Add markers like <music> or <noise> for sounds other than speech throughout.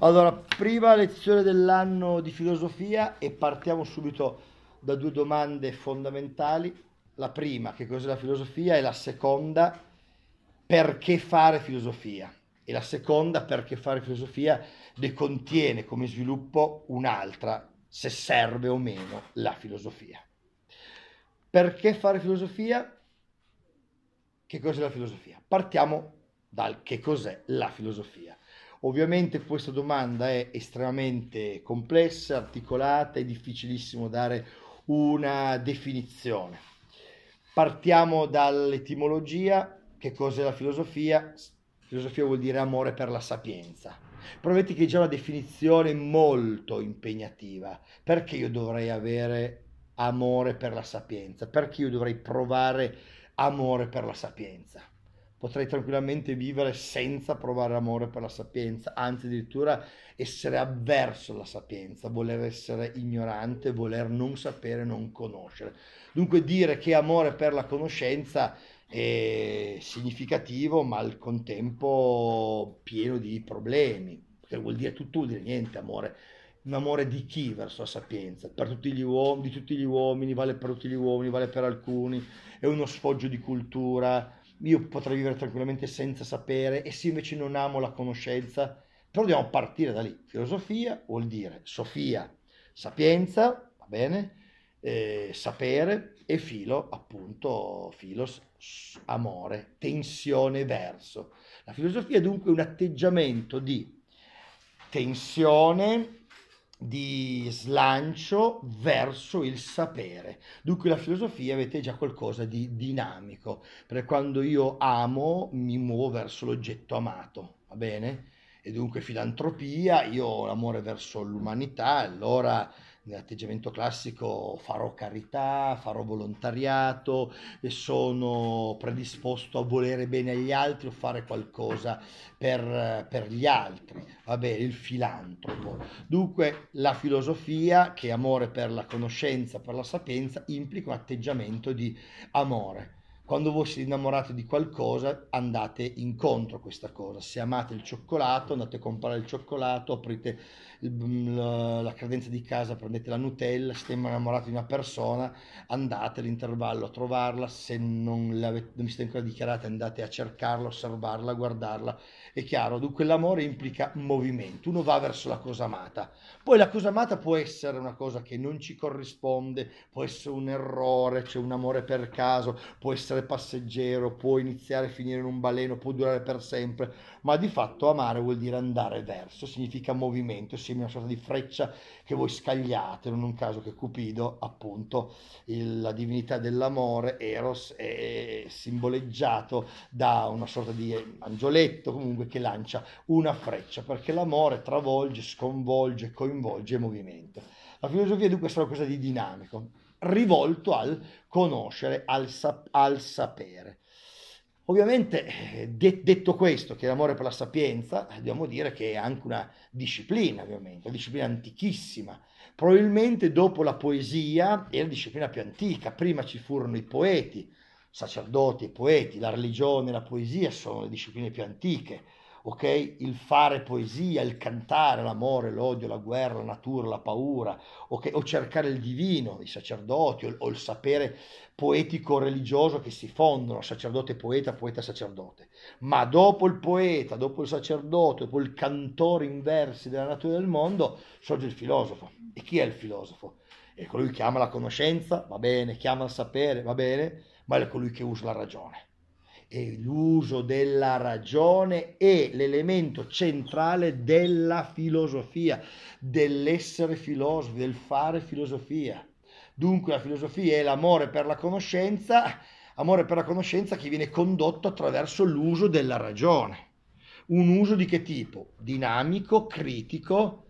Allora, prima lezione dell'anno di filosofia e partiamo subito da due domande fondamentali. La prima, che cos'è la filosofia? E la seconda, perché fare filosofia? E la seconda, perché fare filosofia, ne contiene come sviluppo un'altra, se serve o meno la filosofia. Perché fare filosofia? Che cos'è la filosofia? Partiamo dal che cos'è la filosofia. Ovviamente questa domanda è estremamente complessa, articolata, è difficilissimo dare una definizione. Partiamo dall'etimologia, che cos'è la filosofia? Filosofia vuol dire amore per la sapienza. Provetti che è già una definizione molto impegnativa. Perché io dovrei avere amore per la sapienza? Perché io dovrei provare amore per la sapienza? potrei tranquillamente vivere senza provare amore per la sapienza, anzi addirittura essere avverso alla sapienza, voler essere ignorante, voler non sapere, non conoscere. Dunque dire che amore per la conoscenza è significativo ma al contempo pieno di problemi, che vuol dire tutto, vuol dire niente amore. Un amore di chi verso la sapienza? Per tutti gli uomini, di tutti gli uomini, vale per tutti gli uomini, vale per alcuni, è uno sfoggio di cultura, io potrei vivere tranquillamente senza sapere e se invece non amo la conoscenza, però dobbiamo partire da lì. Filosofia vuol dire Sofia, sapienza, va bene, eh, sapere e filo, appunto, filos, amore, tensione verso. La filosofia è dunque un atteggiamento di tensione di slancio verso il sapere. Dunque la filosofia avete già qualcosa di dinamico, perché quando io amo mi muovo verso l'oggetto amato, va bene? E dunque filantropia, io ho l'amore verso l'umanità, allora nell'atteggiamento classico farò carità, farò volontariato, sono predisposto a volere bene agli altri o fare qualcosa per, per gli altri, va bene, il filantropo. Dunque la filosofia, che è amore per la conoscenza, per la sapienza, implica un atteggiamento di amore quando voi siete innamorati di qualcosa andate incontro a questa cosa, se amate il cioccolato andate a comprare il cioccolato, aprite il, mm, la credenza di casa, prendete la Nutella, se siete innamorati di una persona andate all'intervallo a trovarla, se non, non vi siete ancora dichiarati andate a cercarla, osservarla, guardarla è chiaro, dunque l'amore implica movimento, uno va verso la cosa amata. Poi la cosa amata può essere una cosa che non ci corrisponde, può essere un errore, c'è cioè un amore per caso, può essere passeggero, può iniziare e finire in un baleno, può durare per sempre, ma di fatto amare vuol dire andare verso, significa movimento, simile a una sorta di freccia che voi scagliate, non è un caso che Cupido, appunto, il, la divinità dell'amore, Eros, è simboleggiato da una sorta di angioletto comunque che lancia una freccia, perché l'amore travolge, sconvolge, coinvolge e movimento. La filosofia dunque è qualcosa di dinamico, rivolto al conoscere, al, sap- al sapere. Ovviamente, de detto questo, che l'amore per la sapienza, dobbiamo dire che è anche una disciplina, ovviamente, una disciplina antichissima. Probabilmente dopo la poesia è la disciplina più antica, prima ci furono i poeti, sacerdoti e poeti, la religione e la poesia sono le discipline più antiche ok? Il fare poesia, il cantare l'amore, l'odio, la guerra, la natura, la paura, okay? O cercare il divino, i sacerdoti, o, il sapere poetico-religioso che si fondono, sacerdote poeta, poeta sacerdote. Ma dopo il poeta, dopo il sacerdote, dopo il cantore in versi della natura del mondo, sorge il filosofo. E chi è il filosofo? È colui che ama la conoscenza, va bene, chiama il sapere, va bene, ma è colui che usa la ragione e l'uso della ragione è l'elemento centrale della filosofia, dell'essere filosofi, del fare filosofia. Dunque la filosofia è l'amore per la conoscenza, amore per la conoscenza che viene condotto attraverso l'uso della ragione. Un uso di che tipo? Dinamico, critico,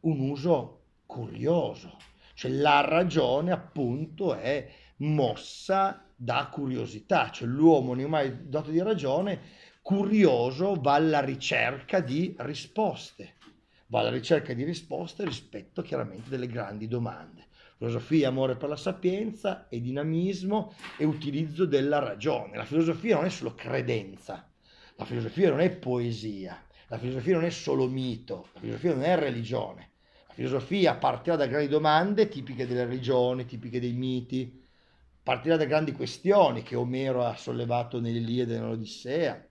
un uso curioso. Cioè la ragione appunto è mossa da curiosità, cioè l'uomo non è dotato di ragione, curioso va alla ricerca di risposte, va alla ricerca di risposte rispetto chiaramente delle grandi domande. Filosofia, amore per la sapienza e dinamismo e utilizzo della ragione. La filosofia non è solo credenza, la filosofia non è poesia, la filosofia non è solo mito, la filosofia non è religione. La filosofia partirà da grandi domande tipiche delle religioni, tipiche dei miti, partirà da grandi questioni che Omero ha sollevato nell'Iliade e nell'Odissea,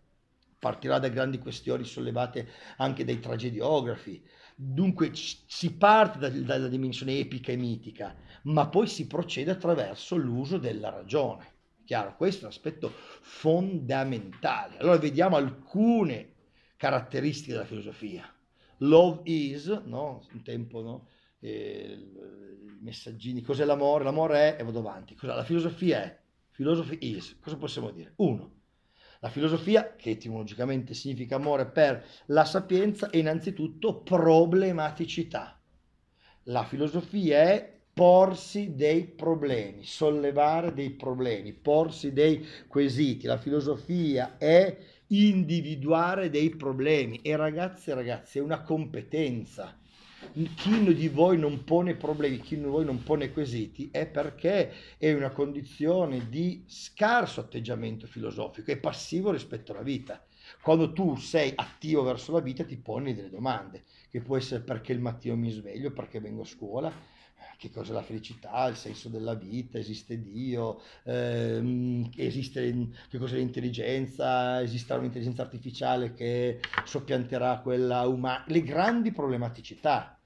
partirà da grandi questioni sollevate anche dai tragediografi. Dunque si parte dalla dimensione epica e mitica, ma poi si procede attraverso l'uso della ragione. Chiaro, questo è un aspetto fondamentale. Allora vediamo alcune caratteristiche della filosofia. Love is, no? Un tempo, no? Eh, i messaggini, cos'è l'amore, l'amore è, e vado avanti, cos'è? la filosofia è, philosophy is, cosa possiamo dire? Uno, la filosofia, che etimologicamente significa amore per la sapienza, è innanzitutto problematicità. La filosofia è porsi dei problemi, sollevare dei problemi, porsi dei quesiti. La filosofia è individuare dei problemi e ragazzi e ragazzi è una competenza chi di voi non pone problemi, chi di voi non pone quesiti, è perché è una condizione di scarso atteggiamento filosofico, è passivo rispetto alla vita. Quando tu sei attivo verso la vita ti poni delle domande, che può essere perché il mattino mi sveglio, perché vengo a scuola, che cos'è la felicità, il senso della vita, esiste Dio, ehm, esiste, che cos'è l'intelligenza, esisterà un'intelligenza artificiale che soppianterà quella umana, le grandi problematicità.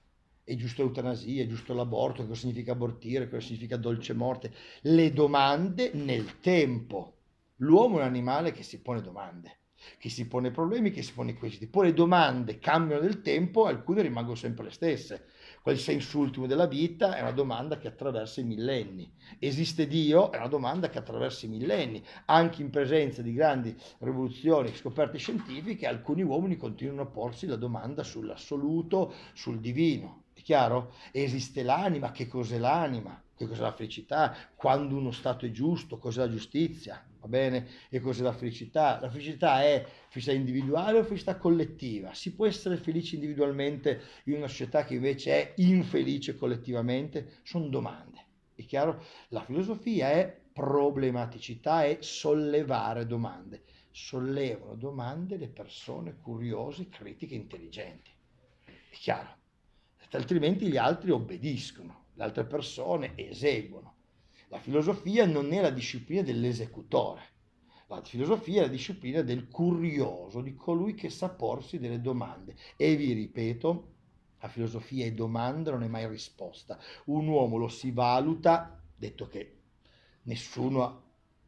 È giusto l'eutanasia, è giusto l'aborto, cosa significa abortire, cosa significa dolce morte, le domande nel tempo. L'uomo è un animale che si pone domande, che si pone problemi, che si pone quesiti. Poi le domande cambiano nel tempo, alcune rimangono sempre le stesse quel senso ultimo della vita è una domanda che attraversa i millenni. Esiste Dio? È una domanda che attraversa i millenni. Anche in presenza di grandi rivoluzioni, scoperte scientifiche, alcuni uomini continuano a porsi la domanda sull'assoluto, sul divino chiaro? Esiste l'anima, che cos'è l'anima? Che cos'è la felicità? Quando uno Stato è giusto, cos'è la giustizia? Va bene? E cos'è la felicità? La felicità è felicità individuale o felicità collettiva? Si può essere felici individualmente in una società che invece è infelice collettivamente? Sono domande. È chiaro? La filosofia è problematicità e sollevare domande. Sollevano domande le persone curiose, critiche, intelligenti. È chiaro? altrimenti gli altri obbediscono, le altre persone eseguono. La filosofia non è la disciplina dell'esecutore, la filosofia è la disciplina del curioso, di colui che sa porsi delle domande. E vi ripeto, la filosofia è domanda, non è mai risposta. Un uomo lo si valuta, detto che nessuno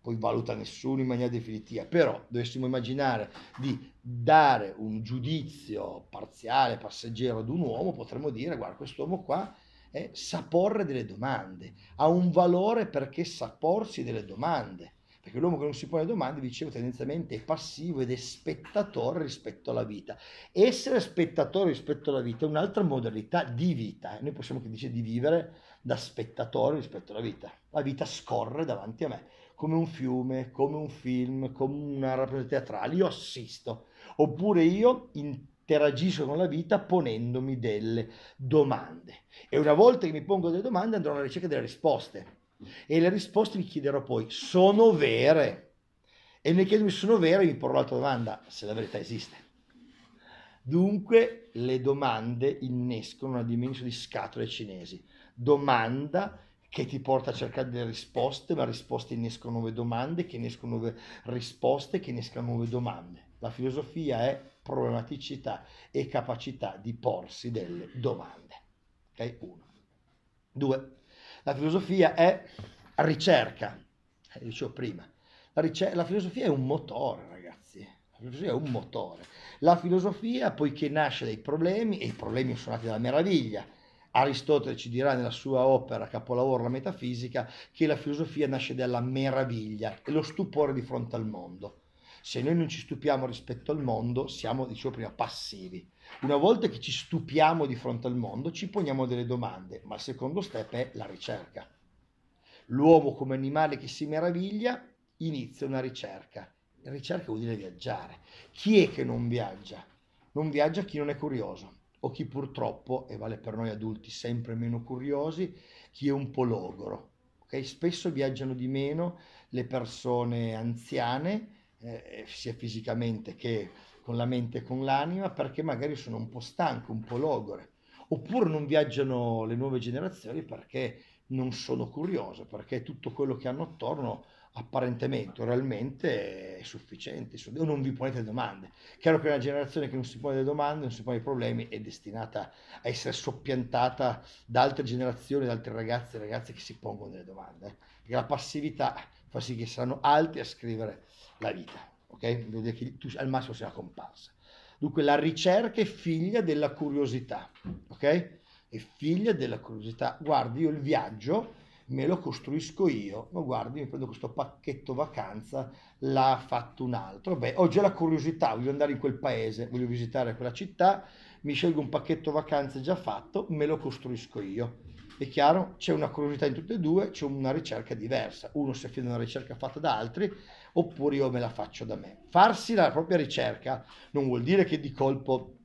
poi valuta nessuno in maniera definitiva, però dovessimo immaginare di dare un giudizio parziale, passeggero ad un uomo, potremmo dire guarda quest'uomo qua eh, sa porre delle domande, ha un valore perché sa porsi delle domande, perché l'uomo che non si pone domande, dicevo, tendenzialmente è passivo ed è spettatore rispetto alla vita. Essere spettatore rispetto alla vita è un'altra modalità di vita, eh. noi possiamo che dice di vivere da spettatore rispetto alla vita, la vita scorre davanti a me come un fiume, come un film, come una rappresentazione teatrale, io assisto, oppure io interagisco con la vita ponendomi delle domande e una volta che mi pongo delle domande andrò alla ricerca delle risposte e le risposte mi chiederò poi sono vere e nel chiedermi se sono vere vi porrò l'altra domanda se la verità esiste. Dunque le domande innescono una dimensione di scatole cinesi. Domanda che ti porta a cercare delle risposte, ma risposte innescono nuove domande, che innescono nuove risposte, che innescano nuove domande. La filosofia è problematicità e capacità di porsi delle domande. Ok? Uno. Due. La filosofia è ricerca. Eh, dicevo prima, la, ricer- la filosofia è un motore, ragazzi. La filosofia è un motore. La filosofia, poiché nasce dai problemi, e i problemi sono nati dalla meraviglia, Aristotele ci dirà nella sua opera capolavoro La metafisica che la filosofia nasce dalla meraviglia e lo stupore di fronte al mondo. Se noi non ci stupiamo rispetto al mondo, siamo, dicevo prima, passivi. Una volta che ci stupiamo di fronte al mondo, ci poniamo delle domande, ma il secondo step è la ricerca. L'uomo come animale che si meraviglia inizia una ricerca. Ricerca vuol dire viaggiare. Chi è che non viaggia? Non viaggia chi non è curioso o chi purtroppo, e vale per noi adulti sempre meno curiosi, chi è un po' logoro. Okay? Spesso viaggiano di meno le persone anziane, eh, sia fisicamente che con la mente e con l'anima, perché magari sono un po' stanche, un po' logore. Oppure non viaggiano le nuove generazioni perché non sono curioso perché tutto quello che hanno attorno apparentemente o realmente è sufficiente, o non vi ponete domande. Chiaro che una generazione che non si pone delle domande, non si pone i problemi, è destinata a essere soppiantata da altre generazioni, da altri ragazzi e ragazze che si pongono delle domande. Eh. Perché la passività fa sì che saranno altri a scrivere la vita, ok? Vuol dire che tu al massimo sei una comparsa. Dunque la ricerca è figlia della curiosità, ok? è figlia della curiosità. Guardi, io il viaggio me lo costruisco io, ma guardi, mi prendo questo pacchetto vacanza, l'ha fatto un altro. Beh, ho già la curiosità, voglio andare in quel paese, voglio visitare quella città, mi scelgo un pacchetto vacanze già fatto, me lo costruisco io. È chiaro, c'è una curiosità in tutte e due, c'è una ricerca diversa. Uno si affida a una ricerca fatta da altri, oppure io me la faccio da me. Farsi la propria ricerca non vuol dire che di colpo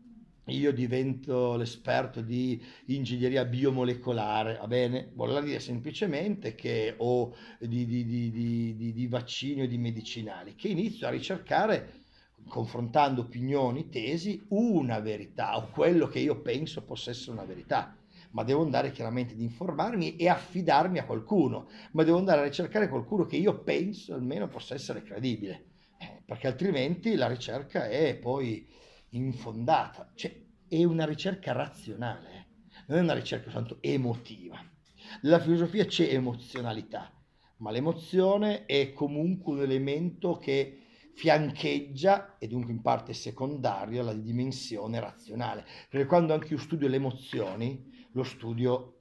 io divento l'esperto di ingegneria biomolecolare, va bene? Vorrà dire semplicemente che ho di, di, di, di vaccini o di medicinali, che inizio a ricercare confrontando opinioni, tesi, una verità o quello che io penso possa essere una verità. Ma devo andare chiaramente ad informarmi e affidarmi a qualcuno, ma devo andare a ricercare qualcuno che io penso almeno possa essere credibile, eh, perché altrimenti la ricerca è poi infondata, cioè è una ricerca razionale, eh. non è una ricerca soltanto emotiva. Nella filosofia c'è emozionalità, ma l'emozione è comunque un elemento che fiancheggia e dunque in parte secondario alla dimensione razionale, perché quando anche io studio le emozioni, lo studio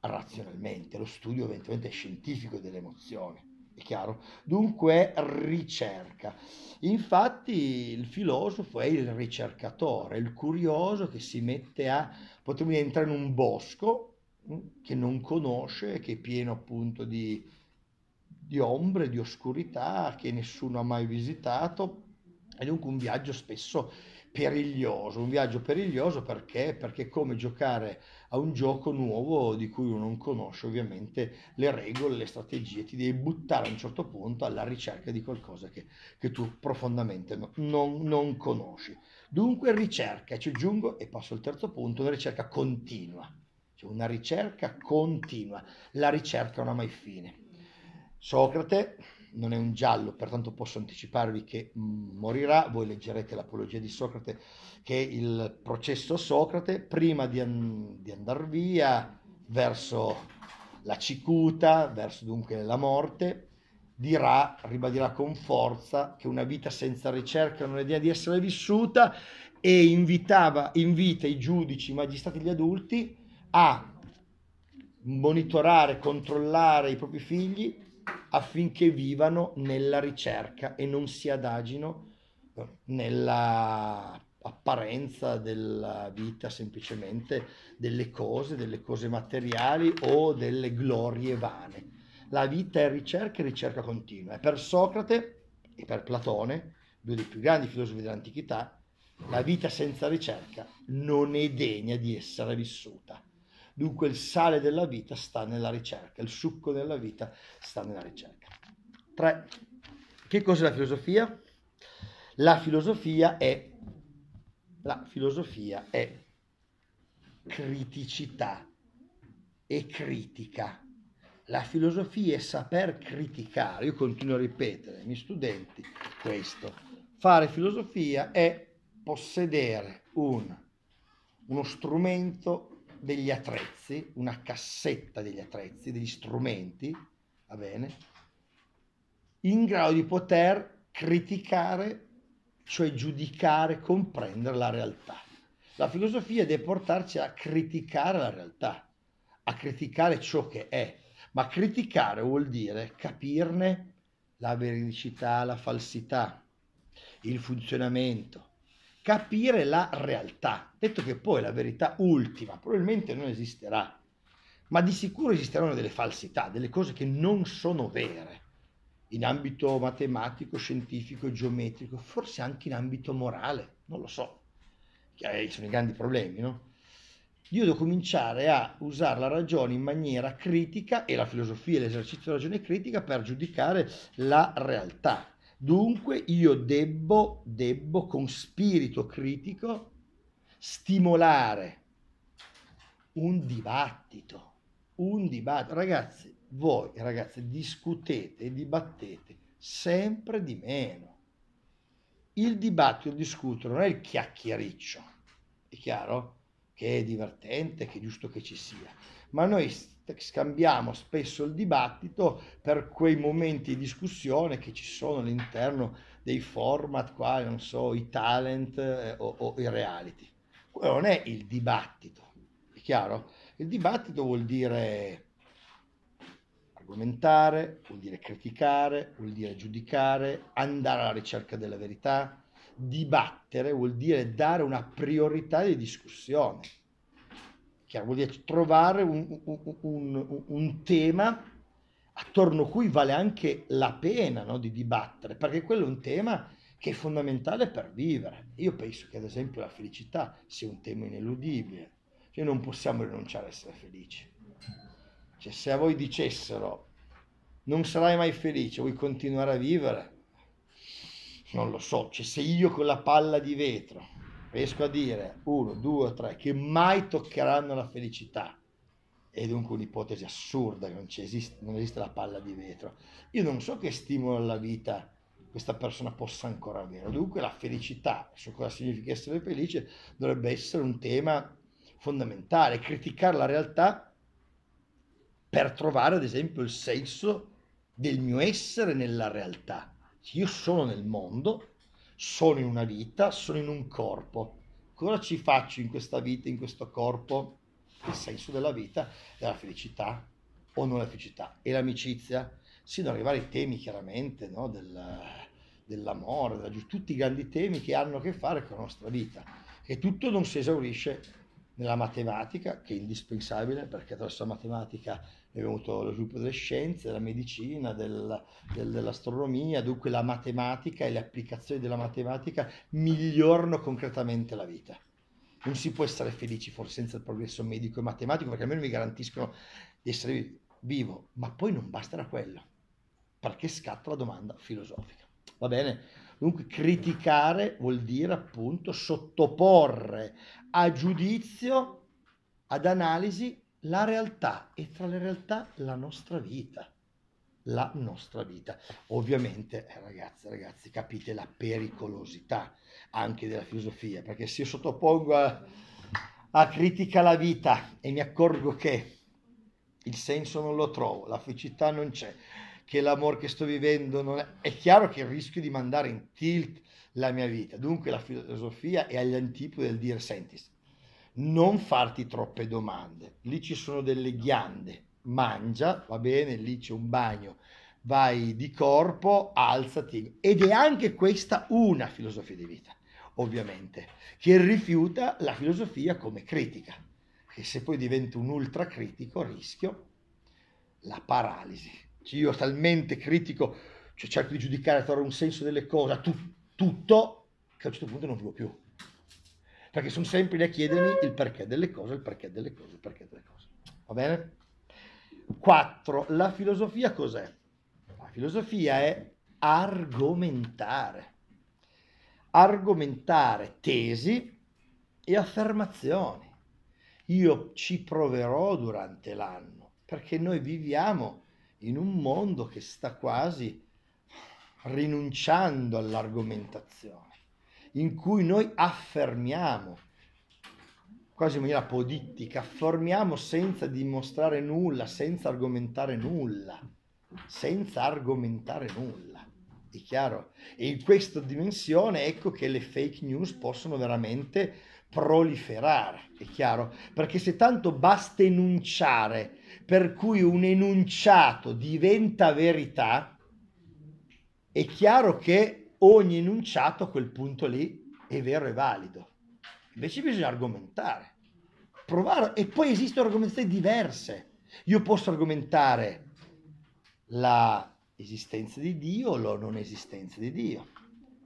razionalmente, lo studio eventualmente scientifico dell'emozione. È chiaro? Dunque ricerca. Infatti il filosofo è il ricercatore, il curioso che si mette a, potremmo entrare in un bosco mm, che non conosce, che è pieno appunto di, di ombre, di oscurità, che nessuno ha mai visitato, è dunque un viaggio spesso periglioso, un viaggio periglioso perché? Perché è come giocare a un gioco nuovo di cui uno non conosce ovviamente le regole, le strategie, ti devi buttare a un certo punto alla ricerca di qualcosa che, che tu profondamente no, non, non conosci. Dunque ricerca, ci aggiungo e passo al terzo punto, una ricerca continua, cioè una ricerca continua, la ricerca non ha mai fine. Socrate non è un giallo, pertanto posso anticiparvi che mm, morirà. Voi leggerete l'apologia di Socrate, che è il processo Socrate, prima di, an- di andare via verso la cicuta, verso dunque la morte, dirà, ribadirà con forza che una vita senza ricerca non è idea di essere vissuta e invitava, invita i giudici, i magistrati, gli adulti a monitorare, controllare i propri figli affinché vivano nella ricerca e non si adagino eh, nella apparenza della vita semplicemente delle cose, delle cose materiali o delle glorie vane. La vita è ricerca e ricerca continua. E per Socrate e per Platone, due dei più grandi filosofi dell'antichità, la vita senza ricerca non è degna di essere vissuta. Dunque il sale della vita sta nella ricerca, il succo della vita sta nella ricerca. 3. Che cos'è la filosofia? La filosofia è, la filosofia è criticità e critica. La filosofia è saper criticare. Io continuo a ripetere ai miei studenti questo. Fare filosofia è possedere un, uno strumento degli attrezzi, una cassetta degli attrezzi, degli strumenti, va bene, in grado di poter criticare, cioè giudicare, comprendere la realtà. La filosofia deve portarci a criticare la realtà, a criticare ciò che è, ma criticare vuol dire capirne la veridicità, la falsità, il funzionamento, capire la realtà. Detto che poi la verità ultima probabilmente non esisterà, ma di sicuro esisteranno delle falsità, delle cose che non sono vere in ambito matematico, scientifico, geometrico, forse anche in ambito morale, non lo so. che eh, Sono i grandi problemi, no? Io devo cominciare a usare la ragione in maniera critica e la filosofia l'esercizio della ragione critica per giudicare la realtà Dunque io debbo, debbo con spirito critico stimolare un dibattito, un dibattito. Ragazzi, voi ragazzi discutete e dibattete sempre di meno. Il dibattito, il discutere non è il chiacchiericcio, è chiaro? Che è divertente, che è giusto che ci sia, ma noi scambiamo spesso il dibattito per quei momenti di discussione che ci sono all'interno dei format qua, non so, i talent eh, o, o, i reality. Quello non è il dibattito, è chiaro? Il dibattito vuol dire argomentare, vuol dire criticare, vuol dire giudicare, andare alla ricerca della verità. Dibattere vuol dire dare una priorità di discussione chiaro, vuol dire trovare un, un, un, un tema attorno a cui vale anche la pena no, di dibattere, perché quello è un tema che è fondamentale per vivere. Io penso che ad esempio la felicità sia un tema ineludibile, cioè non possiamo rinunciare a essere felici. Cioè, se a voi dicessero non sarai mai felice, vuoi continuare a vivere? Non lo so, cioè, se io con la palla di vetro riesco a dire uno, due, tre, che mai toccheranno la felicità. È dunque un'ipotesi assurda che non, esiste, non esiste la palla di vetro. Io non so che stimolo alla vita questa persona possa ancora avere. Dunque la felicità, su cosa significa essere felice, dovrebbe essere un tema fondamentale. Criticare la realtà per trovare, ad esempio, il senso del mio essere nella realtà. Io sono nel mondo sono in una vita, sono in un corpo. Cosa ci faccio in questa vita, in questo corpo? Il senso della vita è la felicità o non la felicità? E l'amicizia? Sì, da arrivare ai temi chiaramente no? Del, dell'amore, della, tutti i grandi temi che hanno a che fare con la nostra vita. E tutto non si esaurisce nella matematica, che è indispensabile perché attraverso la matematica è venuto lo sviluppo delle scienze, della medicina, del, del, dell'astronomia, dunque la matematica e le applicazioni della matematica migliorano concretamente la vita. Non si può essere felici forse senza il progresso medico e matematico perché almeno mi garantiscono di essere vivo, ma poi non basterà quello perché scatta la domanda filosofica. Va bene? Dunque criticare vuol dire appunto sottoporre a giudizio, ad analisi, la realtà e tra le realtà la nostra vita la nostra vita. Ovviamente, eh, ragazzi, ragazzi, capite la pericolosità anche della filosofia, perché se io sottopongo a, a, critica la vita e mi accorgo che il senso non lo trovo, la felicità non c'è, che l'amore che sto vivendo non è... È chiaro che rischio di mandare in tilt la mia vita. Dunque la filosofia è agli antipodi del dire, senti, non farti troppe domande. Lì ci sono delle ghiande, mangia, va bene, lì c'è un bagno, vai di corpo, alzati. Ed è anche questa una filosofia di vita, ovviamente, che rifiuta la filosofia come critica. Che se poi divento un ultracritico rischio la paralisi. Cioè io talmente critico, cioè cerco di giudicare, a trovare un senso delle cose, tu, tutto, che a un certo punto non vivo più. Perché sono sempre lì a chiedermi il perché delle cose, il perché delle cose, il perché delle cose. Va bene? 4. La filosofia cos'è? La filosofia è argomentare. Argomentare tesi e affermazioni. Io ci proverò durante l'anno, perché noi viviamo in un mondo che sta quasi rinunciando all'argomentazione, in cui noi affermiamo, quasi in maniera politica, affermiamo senza dimostrare nulla, senza argomentare nulla, senza argomentare nulla. È chiaro? E in questa dimensione ecco che le fake news possono veramente proliferare, è chiaro? Perché se tanto basta enunciare, per cui un enunciato diventa verità, è chiaro che ogni enunciato a quel punto lì è vero e valido. Invece bisogna argomentare, provare, e poi esistono argomentazioni diverse. Io posso argomentare la esistenza di Dio o la non esistenza di Dio.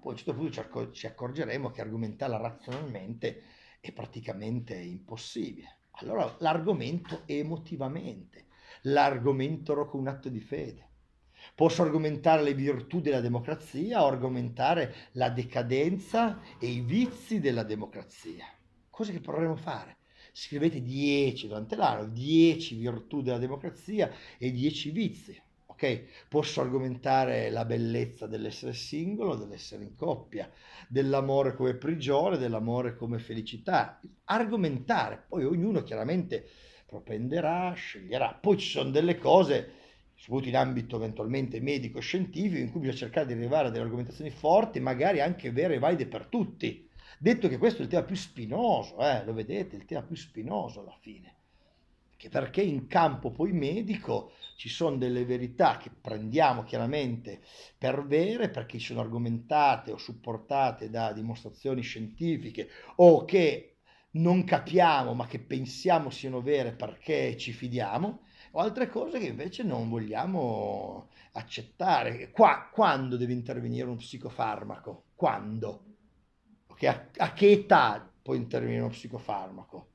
Poi a un certo punto ci accorgeremo che argomentarla razionalmente è praticamente impossibile. Allora l'argomento emotivamente, l'argomento con un atto di fede. Posso argomentare le virtù della democrazia o argomentare la decadenza e i vizi della democrazia. Cosa che proveremo fare? Scrivete 10 durante l'anno, 10 virtù della democrazia e 10 vizi ok? Posso argomentare la bellezza dell'essere singolo, dell'essere in coppia, dell'amore come prigione, dell'amore come felicità. Argomentare, poi ognuno chiaramente propenderà, sceglierà. Poi ci sono delle cose, soprattutto in ambito eventualmente medico-scientifico, in cui bisogna cercare di arrivare a delle argomentazioni forti, magari anche vere e valide per tutti. Detto che questo è il tema più spinoso, eh, lo vedete, il tema più spinoso alla fine perché in campo poi medico ci sono delle verità che prendiamo chiaramente per vere perché sono argomentate o supportate da dimostrazioni scientifiche o che non capiamo ma che pensiamo siano vere perché ci fidiamo o altre cose che invece non vogliamo accettare. Qua, quando deve intervenire uno psicofarmaco? Quando? Okay, a, a che età può intervenire uno psicofarmaco?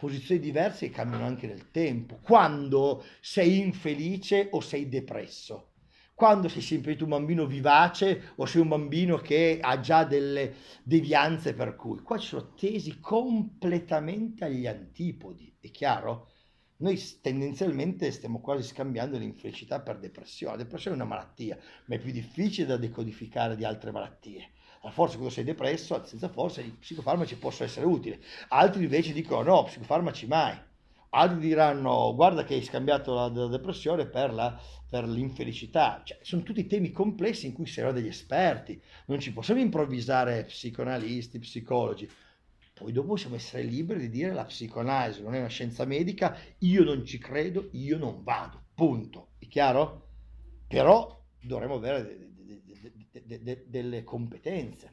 posizioni diverse che cambiano anche nel tempo. Quando sei infelice o sei depresso? Quando sei sempre tu un bambino vivace o sei un bambino che ha già delle devianze per cui? Qua ci sono tesi completamente agli antipodi, è chiaro? Noi tendenzialmente stiamo quasi scambiando l'infelicità per depressione. La depressione è una malattia, ma è più difficile da decodificare di altre malattie a ah, forza quando sei depresso, senza forza i psicofarmaci possono essere utili. Altri invece dicono no, psicofarmaci mai. Altri diranno guarda che hai scambiato la, la depressione per, la, per l'infelicità. Cioè, sono tutti temi complessi in cui servono degli esperti. Non ci possiamo improvvisare psicoanalisti, psicologi. Poi dopo possiamo essere liberi di dire la psicoanalisi non è una scienza medica, io non ci credo, io non vado, punto. È chiaro? Però dovremmo avere de, de, delle competenze.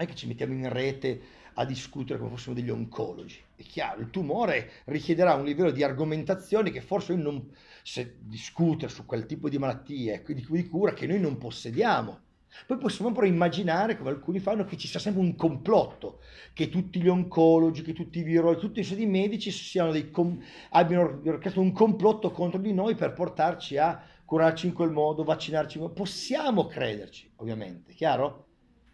Non è che ci mettiamo in rete a discutere come fossimo degli oncologi. È chiaro, il tumore richiederà un livello di argomentazione che forse noi non, se discutere su quel tipo di malattie e ecco, di, di cura che noi non possediamo. Poi possiamo però immaginare, come alcuni fanno, che ci sia sempre un complotto, che tutti gli oncologi, che tutti i virologi, tutti i medici com- abbiano creato un complotto contro di noi per portarci a curarci in quel modo, vaccinarci in quel Possiamo crederci, ovviamente, chiaro?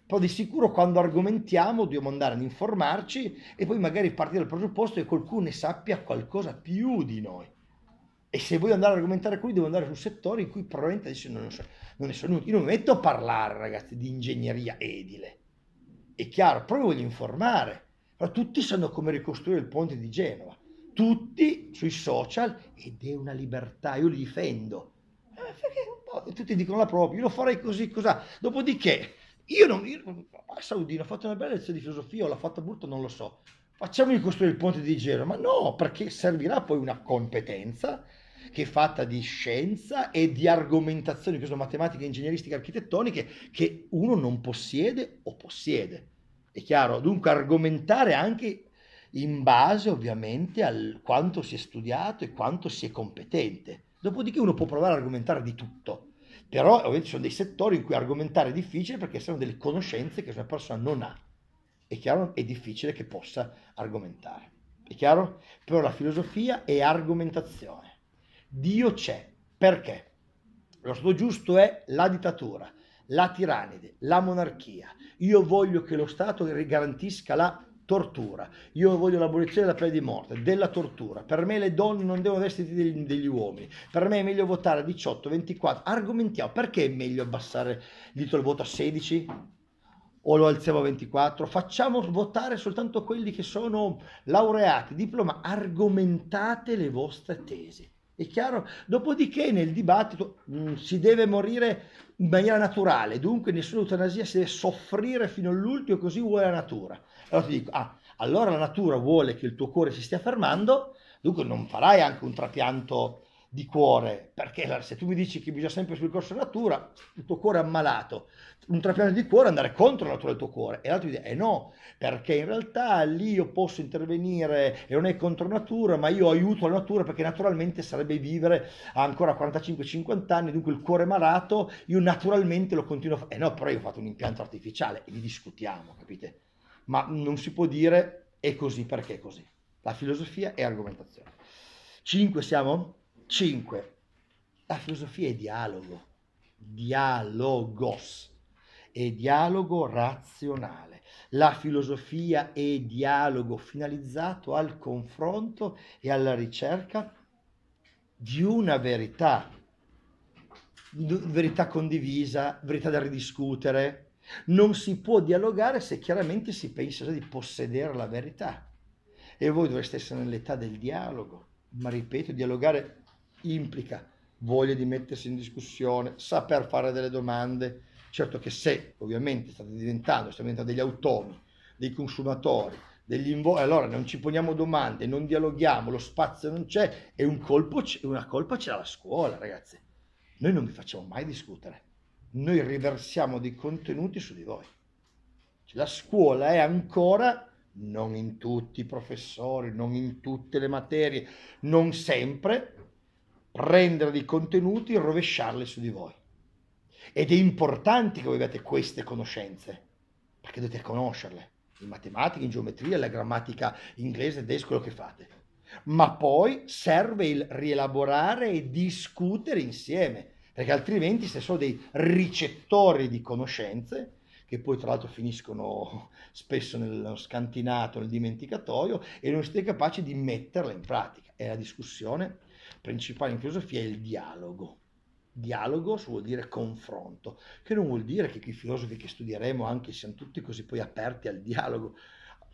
Però di sicuro quando argomentiamo dobbiamo andare ad informarci e poi magari partire dal presupposto che qualcuno ne sappia qualcosa più di noi. E se voglio andare ad argomentare con lui devo andare su settori in cui probabilmente adesso non ne sono, non ne sono Io non mi metto a parlare, ragazzi, di ingegneria edile. È chiaro, proprio voglio informare. Però tutti sanno come ricostruire il ponte di Genova tutti sui social ed è una libertà, io li difendo. Perché, tutti dicono la propria, io lo farei così, cos'ha. Dopodiché, io non... Io, Saudino ha fatto una bella lezione di filosofia, o l'ha fatta brutta, non lo so. Facciamogli costruire il ponte di Genova, ma no, perché servirà poi una competenza che è fatta di scienza e di argomentazioni, che sono matematiche, ingegneristiche, architettoniche, che uno non possiede o possiede. È chiaro? Dunque argomentare anche in base ovviamente a quanto si è studiato e quanto si è competente. Dopodiché uno può provare ad argomentare di tutto, però eh, ovviamente ci sono dei settori in cui argomentare è difficile perché sono delle conoscenze che una persona non ha. È chiaro? È difficile che possa argomentare. È chiaro? Però la filosofia è argomentazione. Dio c'è. Perché? Lo stato giusto è la dittatura, la tirannide, la monarchia. Io voglio che lo Stato garantisca la tortura. Io voglio l'abolizione della pena di morte, della tortura. Per me le donne non devono vestiti degli, degli uomini. Per me è meglio votare a 18, 24. Argomentiamo perché è meglio abbassare il dito al voto a 16 o lo alziamo a 24. Facciamo votare soltanto quelli che sono laureati, diploma. Argomentate le vostre tesi. È chiaro? Dopodiché nel dibattito mh, mm, si deve morire in maniera naturale, dunque nessuna eutanasia si deve soffrire fino all'ultimo, così vuole la natura. Allora ti dico, ah, allora la natura vuole che il tuo cuore si stia fermando, dunque non farai anche un trapianto di cuore, perché se tu mi dici che bisogna sempre sul corso della natura, il tuo cuore è ammalato, un trapianto di cuore è andare contro la natura del tuo cuore, e l'altro dice, eh no, perché in realtà lì io posso intervenire e non è contro natura, ma io aiuto la natura perché naturalmente sarebbe vivere ancora 45-50 anni, dunque il cuore malato, io naturalmente lo continuo a fare, eh no, però io ho fatto un impianto artificiale, e li discutiamo, capite? Ma non si può dire è così perché è così. La filosofia è argomentazione. 5 siamo? 5. La filosofia è dialogo, dialogos, è dialogo razionale. La filosofia è dialogo finalizzato al confronto e alla ricerca di una verità, verità condivisa, verità da ridiscutere. Non si può dialogare se chiaramente si pensa di possedere la verità. E voi dovreste essere nell'età del dialogo, ma ripeto, dialogare implica voglia di mettersi in discussione, saper fare delle domande. Certo che se ovviamente state diventando, state diventando degli automi, dei consumatori, degli invo- allora non ci poniamo domande, non dialoghiamo, lo spazio non c'è e un colpo c- una colpa c'è la scuola, ragazzi. Noi non vi facciamo mai discutere, noi riversiamo dei contenuti su di voi. Cioè, la scuola è ancora, non in tutti i professori, non in tutte le materie, non sempre, prendere dei contenuti e rovesciarli su di voi. Ed è importante che voi abbiate queste conoscenze, perché dovete conoscerle, in matematica, in geometria, la grammatica inglese, tedesco, quello che fate. Ma poi serve il rielaborare e discutere insieme, perché altrimenti se sono dei ricettori di conoscenze, che poi tra l'altro finiscono spesso nello scantinato, nel dimenticatoio, e non siete capaci di metterle in pratica. È la discussione principale in filosofia è il dialogo. Dialogo vuol dire confronto, che non vuol dire che i filosofi che studieremo anche siano tutti così poi aperti al dialogo.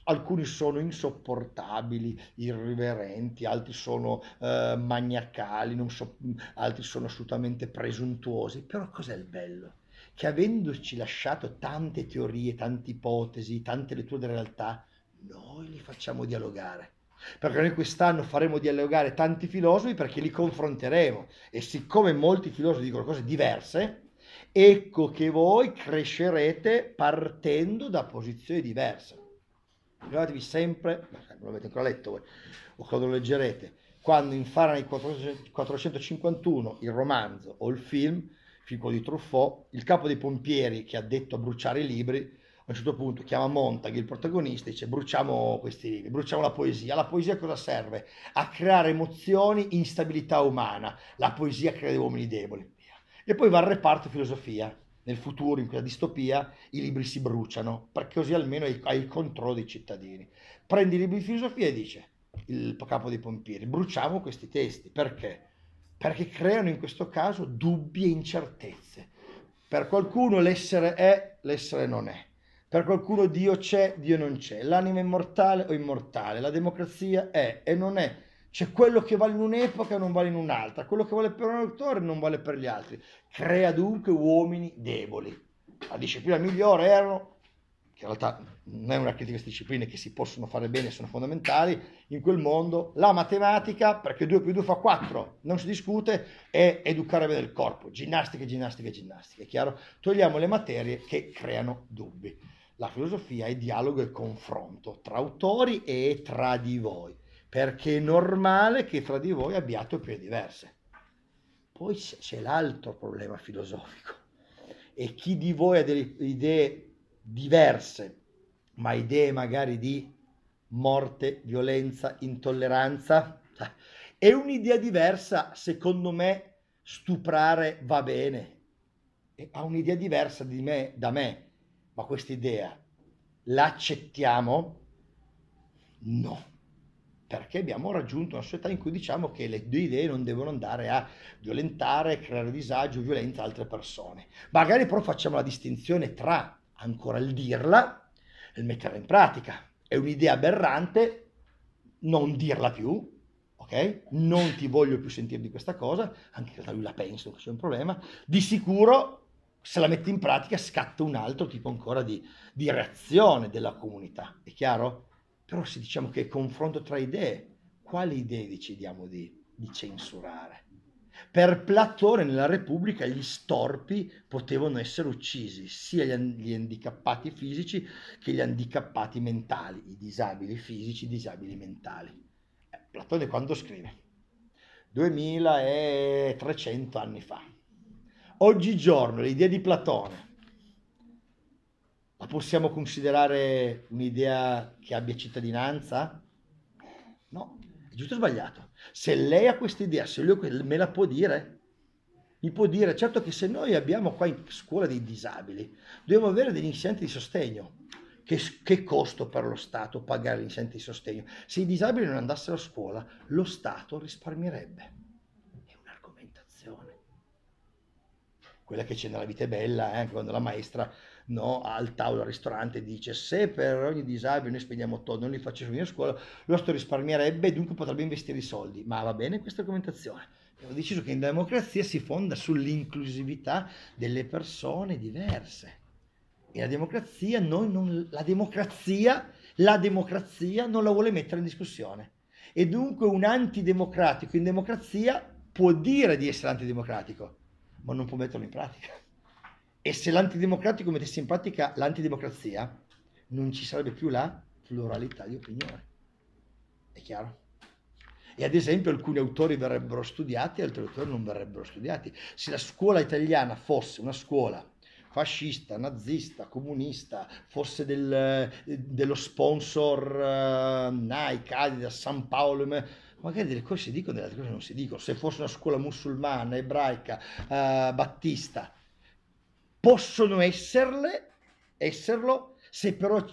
Alcuni sono insopportabili, irriverenti, altri sono eh, maniacali, so, altri sono assolutamente presuntuosi. Però cos'è il bello? Che avendoci lasciato tante teorie, tante ipotesi, tante letture della realtà, noi li facciamo dialogare perché noi quest'anno faremo dialogare tanti filosofi perché li confronteremo e siccome molti filosofi dicono cose diverse, ecco che voi crescerete partendo da posizioni diverse. Ricordatevi sempre, non l'avete ancora letto voi, o quando lo leggerete, quando in il 451 il romanzo o il film, film di Truffaut, il capo dei pompieri che ha detto a bruciare i libri, a un certo punto chiama Montag, il protagonista, e dice bruciamo questi libri, bruciamo la poesia. La poesia cosa serve? A creare emozioni, instabilità umana. La poesia crea degli uomini deboli. E poi va al reparto filosofia. Nel futuro, in quella distopia, i libri si bruciano, perché così almeno hai il controllo dei cittadini. Prendi i libri di filosofia e dice, il capo dei pompieri, bruciamo questi testi. Perché? Perché creano in questo caso dubbi e incertezze. Per qualcuno l'essere è, l'essere non è per qualcuno Dio c'è, Dio non c'è, l'anima è mortale o immortale, la democrazia è e non è. C'è quello che vale in un'epoca e non vale in un'altra, quello che vale per un autore non vale per gli altri. Crea dunque uomini deboli. La disciplina migliore erano, che in realtà non è una critica a queste discipline che si possono fare bene, sono fondamentali, in quel mondo la matematica, perché 2 più 2 fa 4, non si discute, è educare bene il corpo, ginnastica, ginnastica, ginnastica, è chiaro? Togliamo le materie che creano dubbi la filosofia è dialogo e confronto tra autori e tra di voi, perché è normale che tra di voi abbiate opinioni diverse. Poi c'è l'altro problema filosofico, e chi di voi ha delle idee diverse, ma idee magari di morte, violenza, intolleranza, è un'idea diversa, secondo me stuprare va bene, ha un'idea diversa di me, da me, ma questa quest'idea l'accettiamo? No, perché abbiamo raggiunto una società in cui diciamo che le due idee non devono andare a violentare, creare disagio, violenza altre persone. Magari però facciamo la distinzione tra ancora il dirla e il metterla in pratica. È un'idea aberrante non dirla più, ok? Non ti voglio più sentire di questa cosa, anche se lui la penso, non c'è un problema. Di sicuro se la metti in pratica scatta un altro tipo ancora di, di reazione della comunità, è chiaro? Però se diciamo che è confronto tra idee, quali idee decidiamo di, di censurare? Per Platone nella Repubblica gli storpi potevano essere uccisi, sia gli handicappati fisici che gli handicappati mentali, i disabili fisici, i disabili mentali. Eh, Platone quando scrive? 2300 anni fa oggigiorno l'idea di Platone la possiamo considerare un'idea che abbia cittadinanza? No, è giusto o sbagliato? Se lei ha questa idea, se lui me la può dire, mi può dire, certo che se noi abbiamo qua in scuola dei disabili, dobbiamo avere degli insegnanti di sostegno. Che, che costo per lo Stato pagare gli insegnanti di sostegno? Se i disabili non andassero a scuola, lo Stato risparmierebbe. quella che c'è nella vita è bella, eh, anche quando la maestra no, al tavolo al ristorante dice se per ogni disabile noi spendiamo tutto, non li faccio venire a scuola, lo sto risparmierebbe e dunque potrebbe investire i soldi. Ma va bene questa argomentazione. Abbiamo deciso che in democrazia si fonda sull'inclusività delle persone diverse. E la democrazia, noi non, la democrazia, la democrazia non la vuole mettere in discussione. E dunque un antidemocratico in democrazia può dire di essere antidemocratico, ma non può metterlo in pratica. E se l'antidemocratico mettesse in pratica l'antidemocrazia, non ci sarebbe più la pluralità di opinione. È chiaro? E ad esempio alcuni autori verrebbero studiati, altri autori non verrebbero studiati. Se la scuola italiana fosse una scuola fascista, nazista, comunista, fosse del, dello sponsor eh, Nike, Adidas, San Paolo, Me, magari delle cose si dicono e delle altre cose non si dicono. Se fosse una scuola musulmana, ebraica, eh, battista, possono esserle, esserlo, se però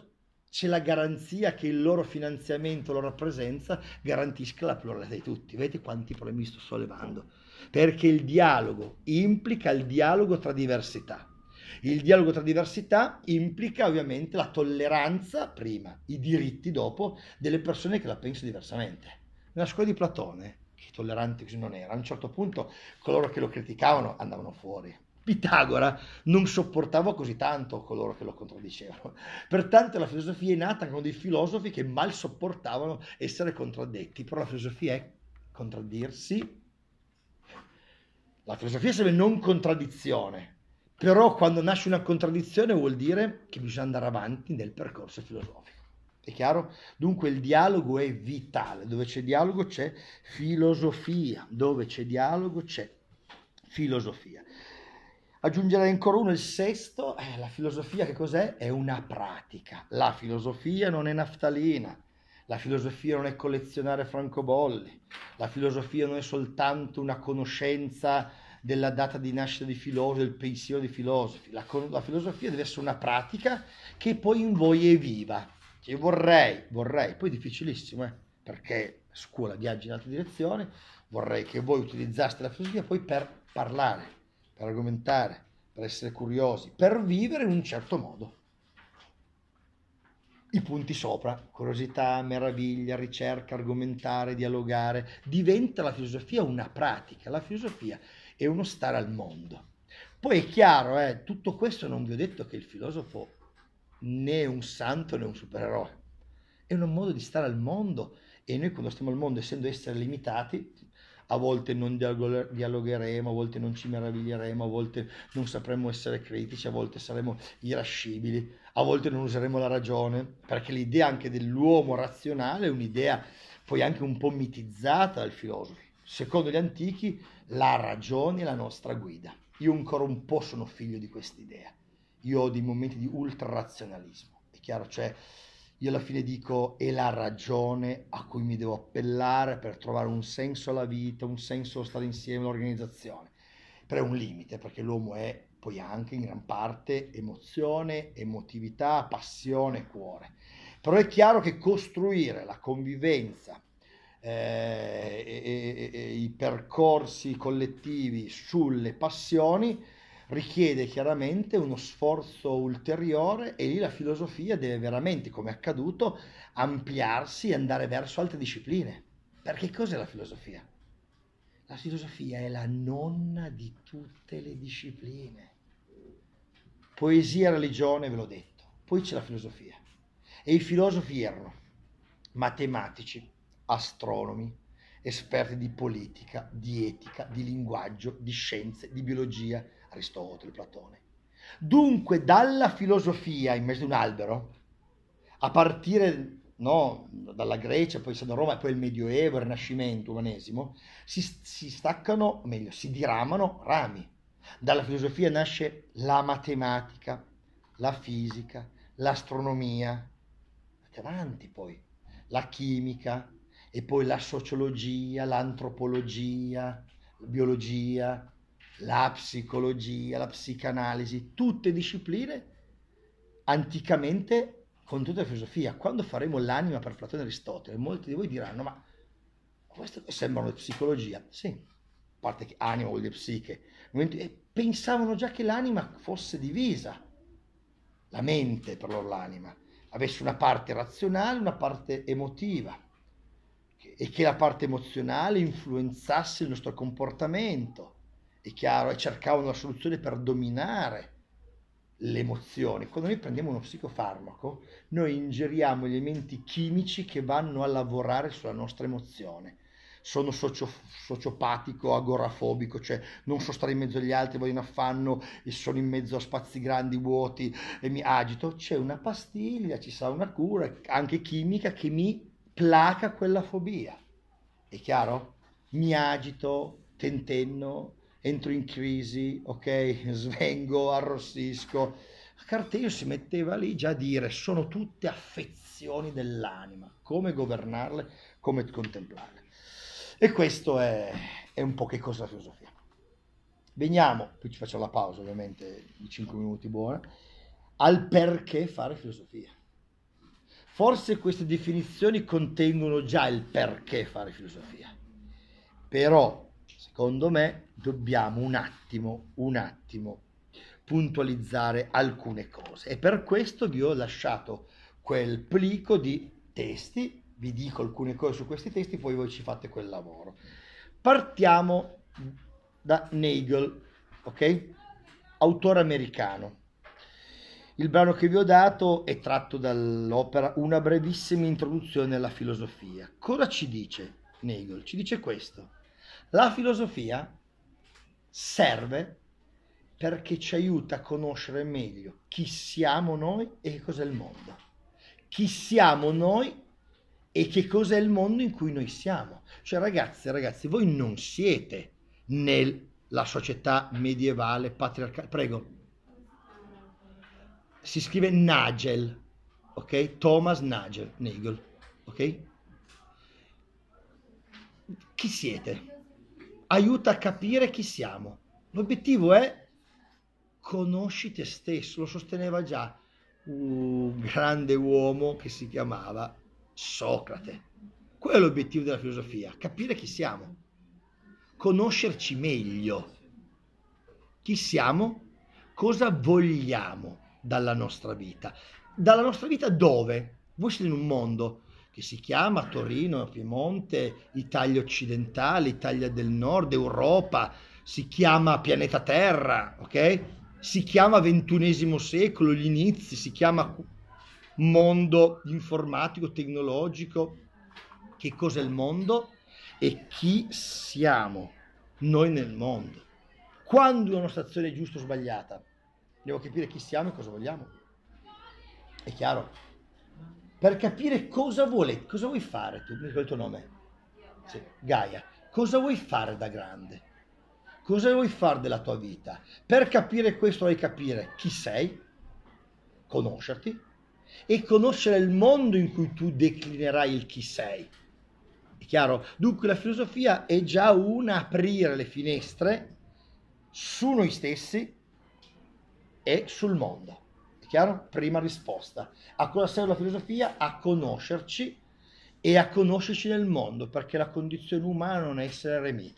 c'è la garanzia che il loro finanziamento, la loro presenza garantisca la pluralità di tutti. Vedete quanti problemi sto sollevando? Perché il dialogo implica il dialogo tra diversità. Il dialogo tra diversità implica ovviamente la tolleranza prima, i diritti dopo delle persone che la pensano diversamente. Nella scuola di Platone, che tollerante che non era, a un certo punto coloro che lo criticavano andavano fuori. Pitagora non sopportava così tanto coloro che lo contraddicevano. Pertanto la filosofia è nata con dei filosofi che mal sopportavano essere contraddetti, però la filosofia è contraddirsi. La filosofia serve non contraddizione, però quando nasce una contraddizione vuol dire che bisogna andare avanti nel percorso filosofico. È chiaro? Dunque il dialogo è vitale, dove c'è dialogo c'è filosofia, dove c'è dialogo c'è filosofia. Aggiungerei ancora uno, il sesto, eh, la filosofia che cos'è? È una pratica. La filosofia non è naftalina, la filosofia non è collezionare francobolli, la filosofia non è soltanto una conoscenza della data di nascita di filosofi, del pensiero di filosofi. La, la filosofia deve essere una pratica che poi in voi è viva cioè, io vorrei, vorrei, poi è difficilissimo, eh, perché scuola viaggia in altre direzioni, vorrei che voi utilizzaste la filosofia poi per parlare, per argomentare, per essere curiosi, per vivere in un certo modo. I punti sopra, curiosità, meraviglia, ricerca, argomentare, dialogare, diventa la filosofia una pratica, la filosofia è uno stare al mondo. Poi è chiaro, eh, tutto questo non vi ho detto che il filosofo né un santo né un supereroe. È un modo di stare al mondo e noi quando stiamo al mondo, essendo essere limitati, a volte non dialogheremo, a volte non ci meraviglieremo, a volte non sapremo essere critici, a volte saremo irascibili, a volte non useremo la ragione, perché l'idea anche dell'uomo razionale è un'idea poi anche un po' mitizzata dal filosofo. Secondo gli antichi la ragione è la nostra guida. Io ancora un po' sono figlio di quest'idea io ho dei momenti di ultrarazionalismo, è chiaro, cioè io alla fine dico è la ragione a cui mi devo appellare per trovare un senso alla vita, un senso allo stare insieme all'organizzazione, però è un limite perché l'uomo è poi anche in gran parte emozione, emotività, passione, cuore. Però è chiaro che costruire la convivenza, eh, e, e, e, i percorsi collettivi sulle passioni, richiede chiaramente uno sforzo ulteriore e lì la filosofia deve veramente, come è accaduto, ampliarsi e andare verso altre discipline. Perché cos'è la filosofia? La filosofia è la nonna di tutte le discipline. Poesia, religione, ve l'ho detto. Poi c'è la filosofia. E i filosofi erano matematici, astronomi, esperti di politica, di etica, di linguaggio, di scienze, di biologia, Aristotele, Platone. Dunque dalla filosofia in mezzo ad un albero, a partire no, dalla Grecia, poi San Roma, poi il Medioevo, il Rinascimento, l'Umanesimo, si, si staccano, meglio, si diramano rami. Dalla filosofia nasce la matematica, la fisica, l'astronomia, avanti poi, la chimica e poi la sociologia, l'antropologia, la biologia, la psicologia, la psicanalisi, tutte discipline anticamente con tutta la filosofia. Quando faremo l'anima per Platone e Aristotele, molti di voi diranno, ma questo sembra una psicologia. Sì, a parte che anima vuol dire psiche. Pensavano già che l'anima fosse divisa, la mente per loro l'anima, avesse una parte razionale, e una parte emotiva e che la parte emozionale influenzasse il nostro comportamento è chiaro, e cercava una soluzione per dominare le emozioni. Quando noi prendiamo uno psicofarmaco, noi ingeriamo elementi chimici che vanno a lavorare sulla nostra emozione. Sono socio, sociopatico, agorafobico, cioè non so stare in mezzo agli altri, voglio un affanno e sono in mezzo a spazi grandi, vuoti e mi agito. C'è una pastiglia, ci sarà una cura, anche chimica, che mi placa quella fobia. È chiaro? Mi agito, tentenno, entro in crisi, ok? <laughs> Svengo, arrossisco. Cartesio si metteva lì già a dire sono tutte affezioni dell'anima, come governarle, come contemplarle. E questo è, è un po' che cosa la filosofia. Veniamo, qui ci faccio la pausa ovviamente di 5 minuti buona, al perché fare filosofia. Forse queste definizioni contengono già il perché fare filosofia, però secondo me dobbiamo un attimo, un attimo puntualizzare alcune cose e per questo vi ho lasciato quel plico di testi, vi dico alcune cose su questi testi, poi voi ci fate quel lavoro. Partiamo da Nagel, ok? Autore americano. Il brano che vi ho dato è tratto dall'opera Una brevissima introduzione alla filosofia. Cosa ci dice Nagel? Ci dice questo. La filosofia serve perché ci aiuta a conoscere meglio chi siamo noi e che cos'è il mondo. Chi siamo noi e che cos'è il mondo in cui noi siamo. Cioè ragazzi, ragazzi, voi non siete nella società medievale patriarcale. Prego. Si scrive Nagel, ok? Thomas Nagel, Nagel, ok? Chi siete? aiuta a capire chi siamo. L'obiettivo è conosci te stesso, lo sosteneva già un grande uomo che si chiamava Socrate. Quello è l'obiettivo della filosofia, capire chi siamo, conoscerci meglio. Chi siamo? Cosa vogliamo dalla nostra vita? Dalla nostra vita dove? Voi siete in un mondo che si chiama Torino, Piemonte, Italia occidentale, Italia del nord, Europa, si chiama pianeta Terra, ok? Si chiama ventunesimo secolo, gli inizi, si chiama mondo informatico, tecnologico. Che cos'è il mondo e chi siamo noi nel mondo? Quando una stazione è giusta o sbagliata? Devo capire chi siamo e cosa vogliamo. È chiaro? per capire cosa vuole, cosa vuoi fare tu, mi il tuo nome? Sì, Gaia. Cosa vuoi fare da grande? Cosa vuoi fare della tua vita? Per capire questo devi capire chi sei, conoscerti e conoscere il mondo in cui tu declinerai il chi sei. È chiaro? Dunque la filosofia è già un aprire le finestre su noi stessi e sul mondo. Chiaro? Prima risposta. A cosa serve la filosofia? A conoscerci e a conoscerci nel mondo, perché la condizione umana non è essere remedi.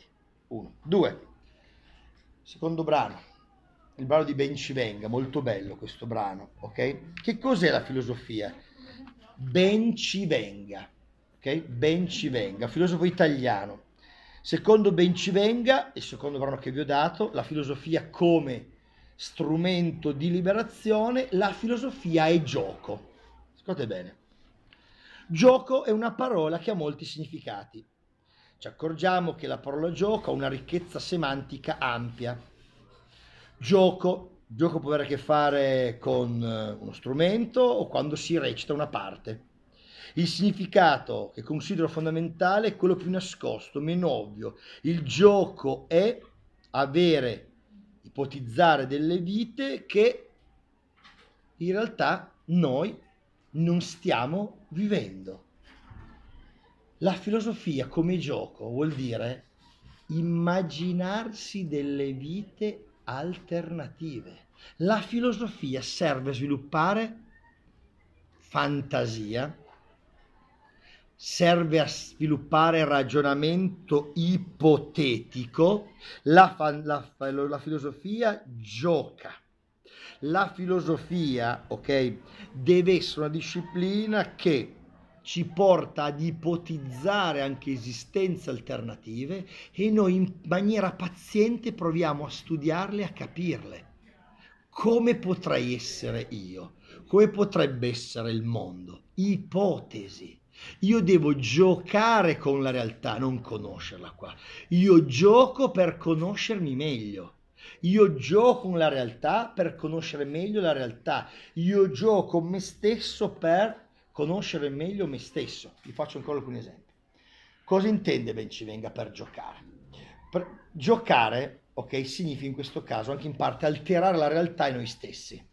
Uno. Due. Secondo brano. Il brano di Ben ci venga, molto bello questo brano, ok? Che cos'è la filosofia? Ben ci venga, ok? Ben ci venga, filosofo italiano. Secondo Ben ci venga, il secondo brano che vi ho dato, la filosofia come strumento di liberazione, la filosofia è gioco. Ascoltate bene. Gioco è una parola che ha molti significati. Ci accorgiamo che la parola gioco ha una ricchezza semantica ampia. Gioco, gioco può avere a che fare con eh, uno strumento o quando si recita una parte. Il significato che considero fondamentale è quello più nascosto, meno ovvio. Il gioco è avere ipotizzare delle vite che in realtà noi non stiamo vivendo. La filosofia come gioco vuol dire immaginarsi delle vite alternative. La filosofia serve a sviluppare fantasia, serve a sviluppare ragionamento ipotetico, la, fa- la, la filosofia gioca. La filosofia, ok, deve essere una disciplina che ci porta ad ipotizzare anche esistenze alternative e noi in maniera paziente proviamo a studiarle, a capirle. Come potrei essere io? Come potrebbe essere il mondo? Ipotesi. Io devo giocare con la realtà, non conoscerla qua. Io gioco per conoscermi meglio. Io gioco con la realtà per conoscere meglio la realtà. Io gioco me stesso per conoscere meglio me stesso. Vi faccio ancora alcuni esempi. Cosa intende ben ci venga per giocare? Per giocare, ok, significa in questo caso anche in parte alterare la realtà in noi stessi.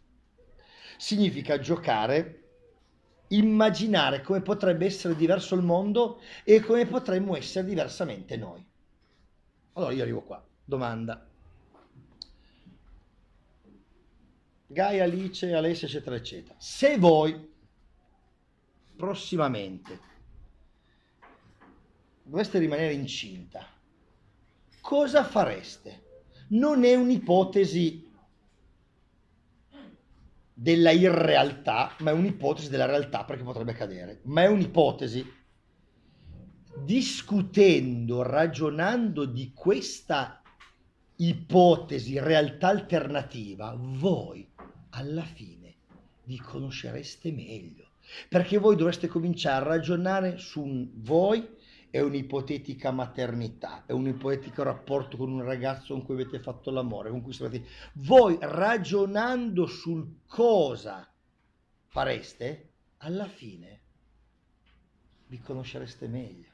Significa giocare immaginare come potrebbe essere diverso il mondo e come potremmo essere diversamente noi. Allora io arrivo qua, domanda. Gaia, Alice, Alessia, eccetera, eccetera. Se voi prossimamente doveste rimanere incinta, cosa fareste? Non è un'ipotesi della irrealtà, ma è un'ipotesi della realtà perché potrebbe accadere, ma è un'ipotesi. Discutendo, ragionando di questa ipotesi, realtà alternativa, voi alla fine vi conoscereste meglio, perché voi dovreste cominciare a ragionare su voi è un'ipotetica maternità, è un ipotetico rapporto con un ragazzo con cui avete fatto l'amore, con cui siete Voi ragionando sul cosa fareste, alla fine vi conoscereste meglio.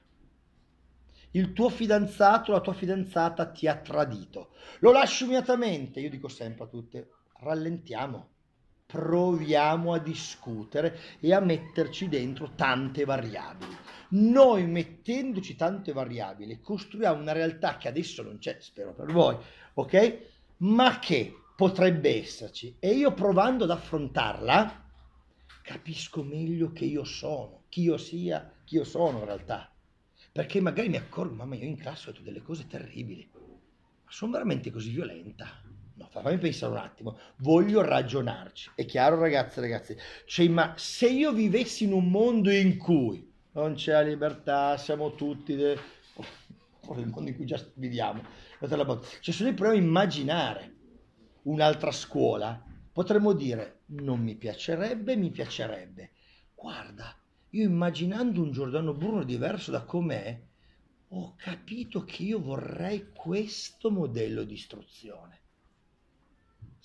Il tuo fidanzato, la tua fidanzata ti ha tradito. Lo lascio immediatamente, io dico sempre a tutte, rallentiamo proviamo a discutere e a metterci dentro tante variabili noi mettendoci tante variabili costruiamo una realtà che adesso non c'è, spero per voi, ok? Ma che potrebbe esserci e io provando ad affrontarla capisco meglio che io sono, chi io sia, chi io sono in realtà. Perché magari mi accorgo, mamma, io in classe ho detto delle cose terribili, ma sono veramente così violenta. No, fammi pensare un attimo, voglio ragionarci. È chiaro ragazzi, ragazzi? Cioè, ma se io vivessi in un mondo in cui non c'è libertà, siamo tutti... De... Oh, nel mondo in cui già viviamo. Cioè, se noi proviamo a immaginare un'altra scuola, potremmo dire non mi piacerebbe, mi piacerebbe. Guarda, io immaginando un Giordano Bruno diverso da com'è, ho capito che io vorrei questo modello di istruzione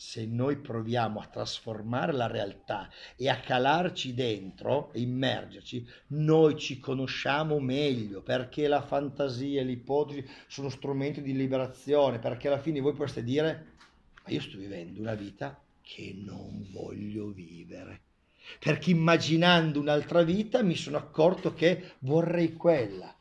se noi proviamo a trasformare la realtà e a calarci dentro e immergerci, noi ci conosciamo meglio perché la fantasia e l'ipotesi sono strumenti di liberazione, perché alla fine voi potreste dire ma io sto vivendo una vita che non voglio vivere, perché immaginando un'altra vita mi sono accorto che vorrei quella,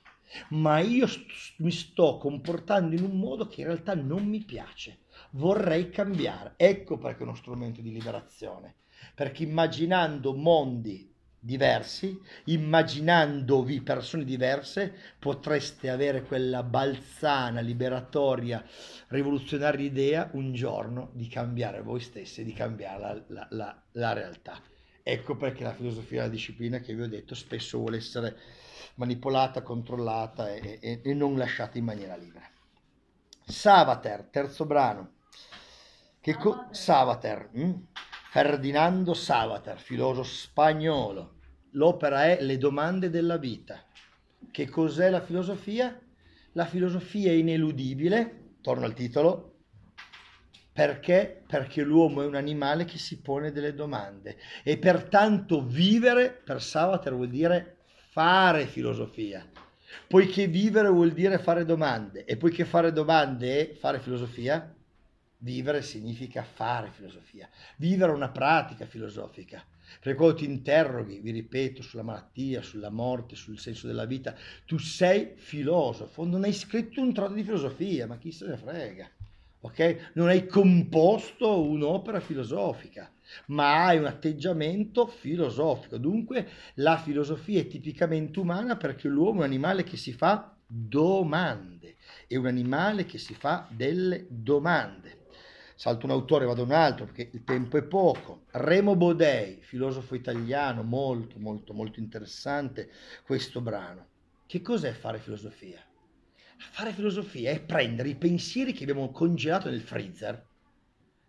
ma io st mi sto comportando in un modo che in realtà non mi piace vorrei cambiare. Ecco perché è uno strumento di liberazione, perché immaginando mondi diversi, immaginandovi persone diverse, potreste avere quella balzana, liberatoria, rivoluzionaria idea un giorno di cambiare voi stessi, di cambiare la, la, la, la realtà. Ecco perché la filosofia della disciplina che vi ho detto spesso vuole essere manipolata, controllata e, e, e non lasciata in maniera libera. Savater, terzo brano. Che co- Savater, mh? Mm? Ferdinando Savater, filosofo spagnolo. L'opera è Le domande della vita. Che cos'è la filosofia? La filosofia è ineludibile, torno al titolo, perché? Perché l'uomo è un animale che si pone delle domande e pertanto vivere per Savater vuol dire fare filosofia, poiché vivere vuol dire fare domande e poiché fare domande è fare filosofia, Vivere significa fare filosofia, vivere una pratica filosofica. Perché quando ti interroghi, vi ripeto, sulla malattia, sulla morte, sul senso della vita, tu sei filosofo, non hai scritto un tratto di filosofia, ma chi se ne frega, ok? Non hai composto un'opera filosofica, ma hai un atteggiamento filosofico. Dunque la filosofia è tipicamente umana perché l'uomo è un animale che si fa domande, è un animale che si fa delle domande salto un autore e vado un altro perché il tempo è poco. Remo Bodei, filosofo italiano, molto molto molto interessante questo brano. Che cos'è fare filosofia? Fare filosofia è prendere i pensieri che abbiamo congelato nel freezer.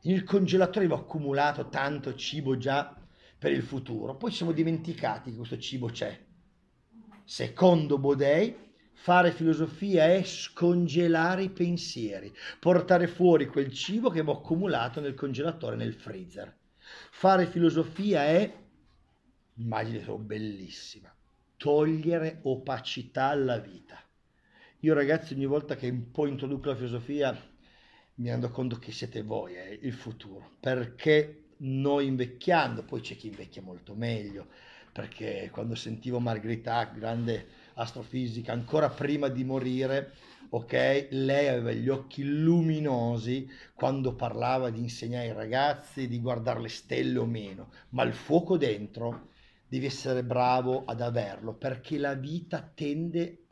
Nel congelatore abbiamo accumulato tanto cibo già per il futuro, poi ci siamo dimenticati che questo cibo c'è. Secondo Bodei, Fare filosofia è scongelare i pensieri, portare fuori quel cibo che abbiamo accumulato nel congelatore, nel freezer. Fare filosofia è, immagine sono bellissima, togliere opacità alla vita. Io ragazzi ogni volta che un po' introduco la filosofia mi rendo conto che siete voi, eh, il futuro, perché noi invecchiando, poi c'è chi invecchia molto meglio, perché quando sentivo Margherita, grande astrofisica, ancora prima di morire, ok? Lei aveva gli occhi luminosi quando parlava di insegnare ai ragazzi di guardare le stelle o meno, ma il fuoco dentro devi essere bravo ad averlo perché la vita tende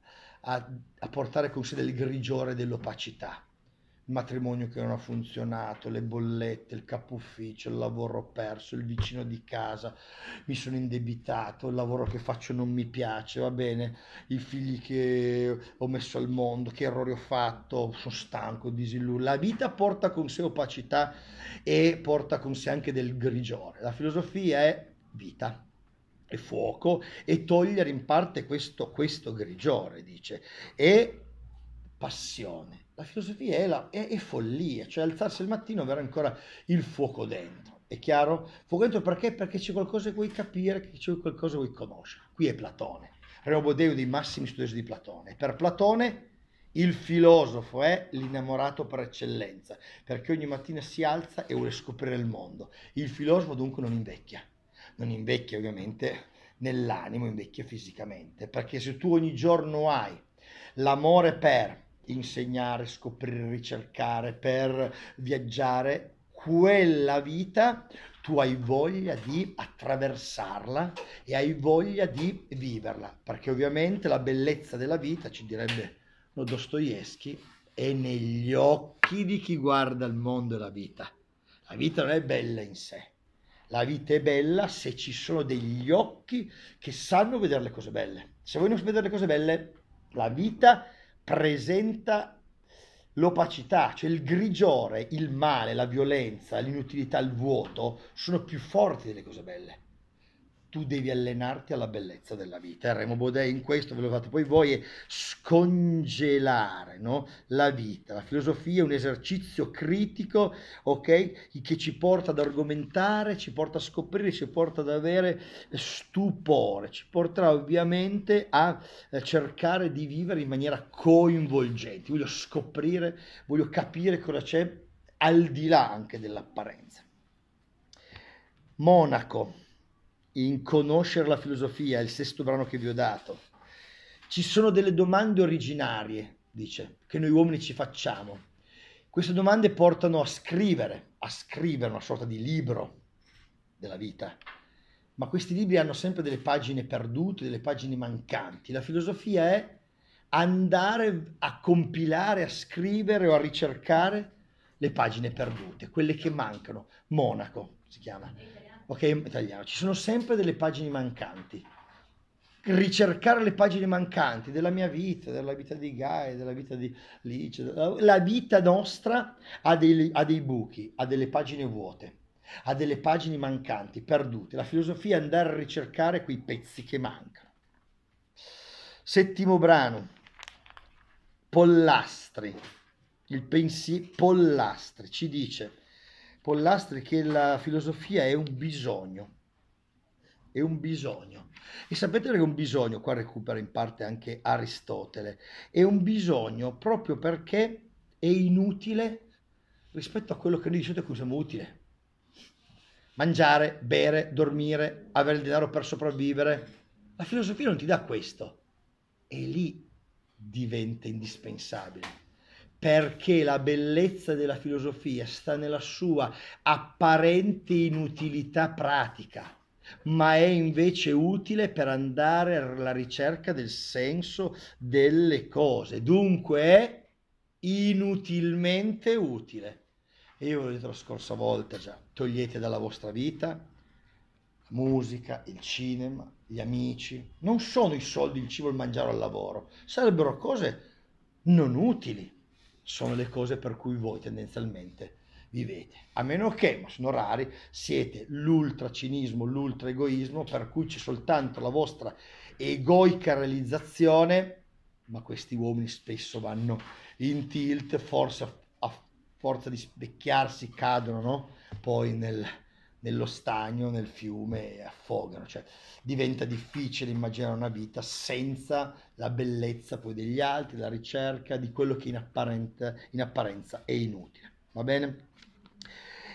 a, a portare con sé del grigiore dell'opacità matrimonio che non ha funzionato, le bollette, il capo ufficio, il lavoro perso, il vicino di casa, mi sono indebitato, il lavoro che faccio non mi piace, va bene, i figli che ho messo al mondo, che errori ho fatto, sono stanco, disilluso. La vita porta con sé opacità e porta con sé anche del grigiore. La filosofia è vita e fuoco e togliere in parte questo, questo grigiore, dice. E passione. La filosofia è, la, è, è follia, cioè alzarsi al mattino e avere ancora il fuoco dentro. È chiaro? Fuoco dentro perché? Perché c'è qualcosa che vuoi capire, c'è qualcosa che vuoi conoscere. Qui è Platone. Remo Deo dei massimi studiosi di Platone. Per Platone il filosofo è l'innamorato per eccellenza, perché ogni mattina si alza e vuole scoprire il mondo. Il filosofo dunque non invecchia, non invecchia ovviamente nell'animo, invecchia fisicamente, perché se tu ogni giorno hai l'amore per insegnare, scoprire, ricercare, per viaggiare, quella vita tu hai voglia di attraversarla e hai voglia di viverla, perché ovviamente la bellezza della vita, ci direbbe Dostoevsky, è negli occhi di chi guarda il mondo e la vita. La vita non è bella in sé, la vita è bella se ci sono degli occhi che sanno vedere le cose belle. Se voi non vedete le cose belle, la vita è presenta l'opacità, cioè il grigiore, il male, la violenza, l'inutilità, il vuoto sono più forti delle cose belle tu devi allenarti alla bellezza della vita. Eh, Remo Bodè in questo ve lo fate poi voi, è scongelare no? la vita. La filosofia è un esercizio critico okay? che ci porta ad argomentare, ci porta a scoprire, ci porta ad avere stupore, ci porterà ovviamente a eh, cercare di vivere in maniera coinvolgente. Voglio scoprire, voglio capire cosa c'è al di là anche dell'apparenza. Monaco in Conoscere la filosofia, il sesto brano che vi ho dato, ci sono delle domande originarie, dice, che noi uomini ci facciamo. Queste domande portano a scrivere, a scrivere una sorta di libro della vita. Ma questi libri hanno sempre delle pagine perdute, delle pagine mancanti. La filosofia è andare a compilare, a scrivere o a ricercare le pagine perdute, quelle che mancano. Monaco si chiama ok, italiano, ci sono sempre delle pagine mancanti. Ricercare le pagine mancanti della mia vita, della vita di Guy, della vita di Lice, la vita nostra ha dei, ha dei buchi, ha delle pagine vuote, ha delle pagine mancanti, perdute. La filosofia è andare a ricercare quei pezzi che mancano. Settimo brano, Pollastri, il pensiero Pollastri ci dice Pollastri che la filosofia è un bisogno, è un bisogno. E sapete che è un bisogno, qua recupera in parte anche Aristotele, è un bisogno proprio perché è inutile rispetto a quello che noi di solito accusiamo utile. Mangiare, bere, dormire, avere il denaro per sopravvivere. La filosofia non ti dà questo. E lì diventa indispensabile perché la bellezza della filosofia sta nella sua apparente inutilità pratica, ma è invece utile per andare alla ricerca del senso delle cose. Dunque è inutilmente utile. E io l'ho detto la scorsa volta già, togliete dalla vostra vita la musica, il cinema, gli amici. Non sono i soldi, il cibo, il mangiare al lavoro. Sarebbero cose non utili sono le cose per cui voi tendenzialmente vivete. A meno che, ma sono rari, siete l'ultra cinismo, l'ultra egoismo, per cui c'è soltanto la vostra egoica realizzazione, ma questi uomini spesso vanno in tilt, forse a forza di specchiarsi cadono no? poi nel, nello stagno, nel fiume e affogano, cioè diventa difficile immaginare una vita senza la bellezza poi degli altri, la ricerca di quello che in, apparenza, in apparenza è inutile, va bene?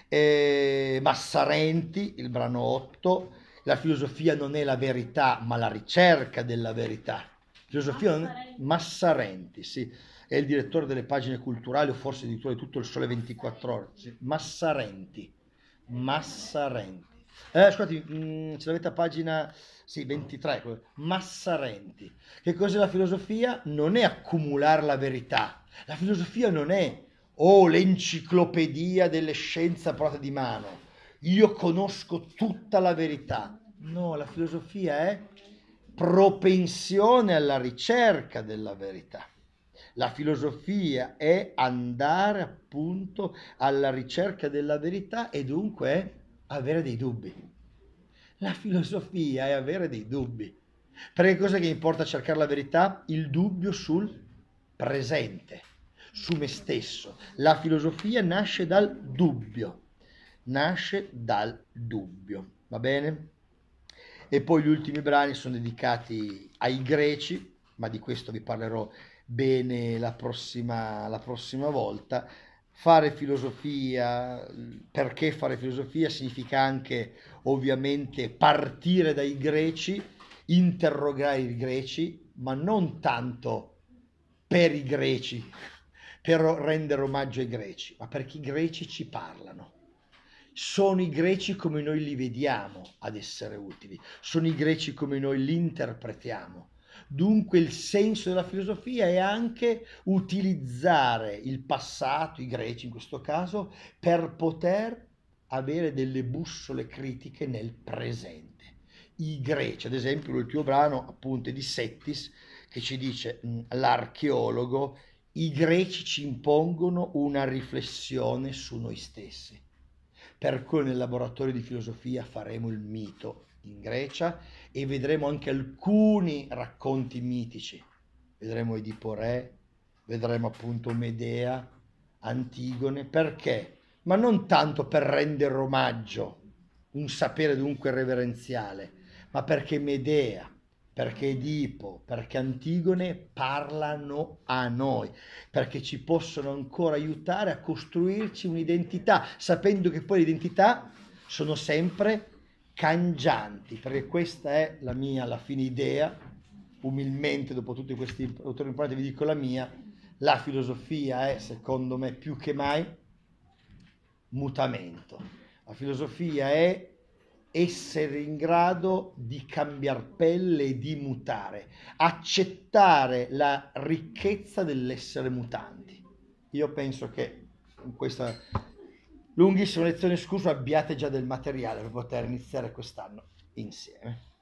E Massarenti, il brano 8, la filosofia non è la verità ma la ricerca della verità. Filosofia Massarenti, Massarenti sì, è il direttore delle pagine culturali o forse addirittura di tutto il Sole 24 ore, Massarenti Massarenti. Eh, scusate, mm, ce l'avete a pagina sì, 23, Massarenti. Che cos'è la filosofia? Non è accumulare la verità. La filosofia non è, oh, l'enciclopedia delle scienze a porta di mano. Io conosco tutta la verità. No, la filosofia è propensione alla ricerca della verità. La filosofia è andare appunto alla ricerca della verità e dunque avere dei dubbi. La filosofia è avere dei dubbi. Perché cosa che importa cercare la verità? Il dubbio sul presente, su me stesso. La filosofia nasce dal dubbio. Nasce dal dubbio. Va bene? E poi gli ultimi brani sono dedicati ai greci, ma di questo vi parlerò bene la prossima, la prossima volta. Fare filosofia, perché fare filosofia significa anche ovviamente partire dai greci, interrogare i greci, ma non tanto per i greci, per rendere omaggio ai greci, ma perché i greci ci parlano. Sono i greci come noi li vediamo ad essere utili, sono i greci come noi li interpretiamo Dunque il senso della filosofia è anche utilizzare il passato, i greci in questo caso, per poter avere delle bussole critiche nel presente. I greci, ad esempio, l'ultimo brano appunto è di Settis che ci dice mm, l'archeologo, i greci ci impongono una riflessione su noi stessi. Per cui nel laboratorio di filosofia faremo il mito in Grecia e vedremo anche alcuni racconti mitici. Vedremo Edipo Re, vedremo appunto Medea, Antigone, perché? Ma non tanto per rendere omaggio, un sapere dunque reverenziale, ma perché Medea, perché Edipo, perché Antigone parlano a noi, perché ci possono ancora aiutare a costruirci un'identità, sapendo che poi l'identità sono sempre cangianti, perché questa è la mia, alla fine, idea, umilmente dopo tutti questi autori importanti vi dico la mia, la filosofia è, secondo me, più che mai mutamento. La filosofia è essere in grado di cambiare pelle e di mutare, accettare la ricchezza dell'essere mutanti. Io penso che in questa lunghissima lezione scusa abbiate già del materiale per poter iniziare quest'anno insieme.